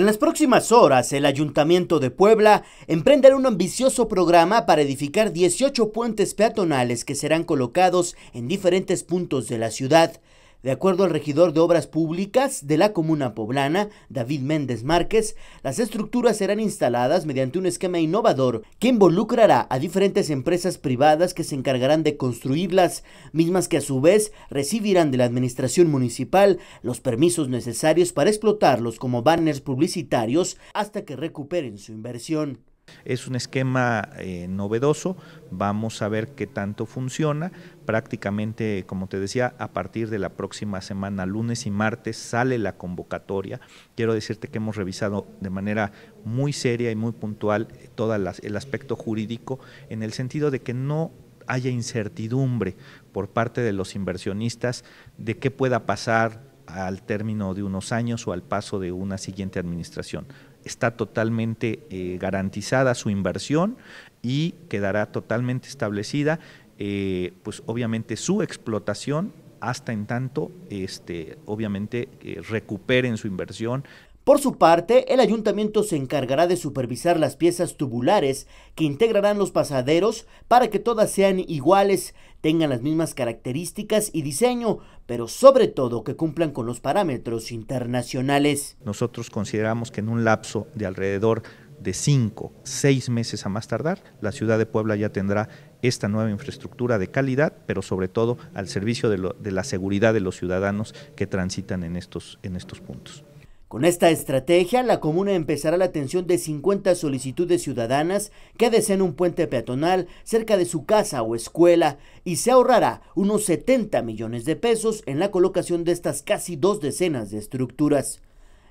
En las próximas horas, el Ayuntamiento de Puebla emprenderá un ambicioso programa para edificar 18 puentes peatonales que serán colocados en diferentes puntos de la ciudad. De acuerdo al regidor de Obras Públicas de la comuna poblana, David Méndez Márquez, las estructuras serán instaladas mediante un esquema innovador que involucrará a diferentes empresas privadas que se encargarán de construirlas, mismas que a su vez recibirán de la administración municipal los permisos necesarios para explotarlos como banners publicitarios hasta que recuperen su inversión. Es un esquema eh, novedoso, vamos a ver qué tanto funciona. Prácticamente, como te decía, a partir de la próxima semana, lunes y martes, sale la convocatoria. Quiero decirte que hemos revisado de manera muy seria y muy puntual todo el aspecto jurídico, en el sentido de que no haya incertidumbre por parte de los inversionistas de qué pueda pasar al término de unos años o al paso de una siguiente administración está totalmente eh, garantizada su inversión y quedará totalmente establecida, eh, pues obviamente su explotación hasta en tanto, este, obviamente, eh, recuperen su inversión por su parte, el ayuntamiento se encargará de supervisar las piezas tubulares que integrarán los pasaderos para que todas sean iguales, tengan las mismas características y diseño, pero sobre todo que cumplan con los parámetros internacionales. Nosotros consideramos que en un lapso de alrededor de cinco, seis meses a más tardar, la ciudad de Puebla ya tendrá esta nueva infraestructura de calidad, pero sobre todo al servicio de, la seguridad de los ciudadanos que transitan en estos puntos. Con esta estrategia, la comuna empezará la atención de 50 solicitudes ciudadanas que deseen un puente peatonal cerca de su casa o escuela y se ahorrará unos 70 millones de pesos en la colocación de estas casi dos decenas de estructuras.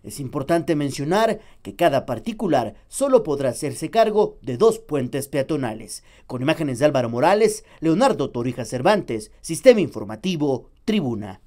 Es importante mencionar que cada particular solo podrá hacerse cargo de dos puentes peatonales. Con imágenes de Álvaro Morales, Leonardo Torija Cervantes, Sistema Informativo, Tribuna.